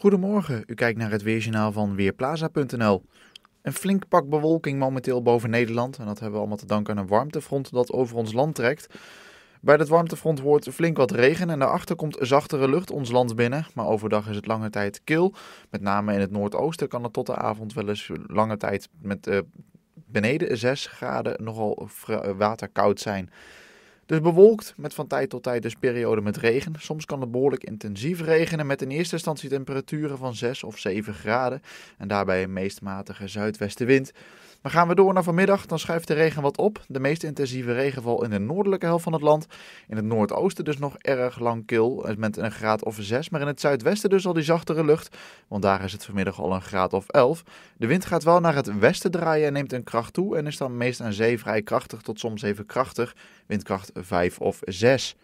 Goedemorgen, u kijkt naar het weerjournaal van Weerplaza.nl. Een flink pak bewolking momenteel boven Nederland en dat hebben we allemaal te danken aan een warmtefront dat over ons land trekt. Bij dat warmtefront hoort flink wat regen en daarachter komt zachtere lucht ons land binnen, maar overdag is het lange tijd kil. Met name in het noordoosten kan het tot de avond wel eens lange tijd met uh, beneden 6 graden nogal waterkoud zijn. Dus bewolkt met van tijd tot tijd dus perioden met regen. Soms kan het behoorlijk intensief regenen met in eerste instantie temperaturen van 6 of 7 graden. En daarbij een meest matige zuidwestenwind. Maar gaan we door naar vanmiddag, dan schuift de regen wat op. De meest intensieve regenval in de noordelijke helft van het land. In het noordoosten dus nog erg lang kil, met een graad of 6. Maar in het zuidwesten dus al die zachtere lucht, want daar is het vanmiddag al een graad of 11. De wind gaat wel naar het westen draaien en neemt een kracht toe. En is dan meest aan zee vrij krachtig tot soms even krachtig. Windkracht 5 of 6.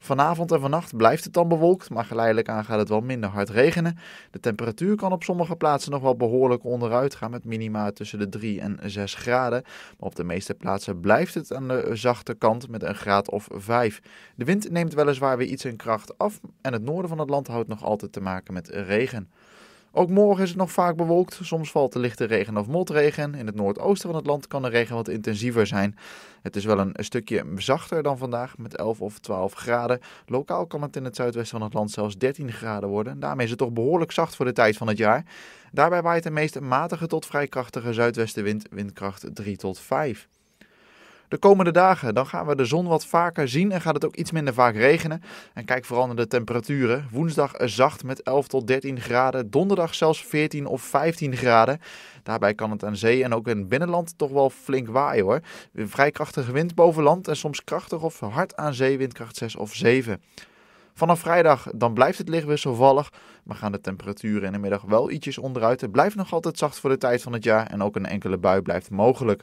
Vanavond en vannacht blijft het dan bewolkt, maar geleidelijk aan gaat het wel minder hard regenen. De temperatuur kan op sommige plaatsen nog wel behoorlijk onderuit gaan met minima tussen de 3 en 6 graden. Maar op de meeste plaatsen blijft het aan de zachte kant met een graad of 5. De wind neemt weliswaar weer iets in kracht af en het noorden van het land houdt nog altijd te maken met regen. Ook morgen is het nog vaak bewolkt. Soms valt de lichte regen of motregen. In het noordoosten van het land kan de regen wat intensiever zijn. Het is wel een stukje zachter dan vandaag, met 11 of 12 graden. Lokaal kan het in het zuidwesten van het land zelfs 13 graden worden. Daarmee is het toch behoorlijk zacht voor de tijd van het jaar. Daarbij waait de meest matige tot vrij krachtige zuidwestenwind, windkracht 3 tot 5 de komende dagen. Dan gaan we de zon wat vaker zien en gaat het ook iets minder vaak regenen. En kijk vooral naar de temperaturen. Woensdag zacht met 11 tot 13 graden. Donderdag zelfs 14 of 15 graden. Daarbij kan het aan zee en ook in het binnenland toch wel flink waaien hoor. vrij krachtige wind boven land en soms krachtig of hard aan zee, windkracht 6 of 7. Vanaf vrijdag dan blijft het licht wisselvallig, maar gaan de temperaturen in de middag wel ietsjes onderuit. Het blijft nog altijd zacht voor de tijd van het jaar en ook een enkele bui blijft mogelijk.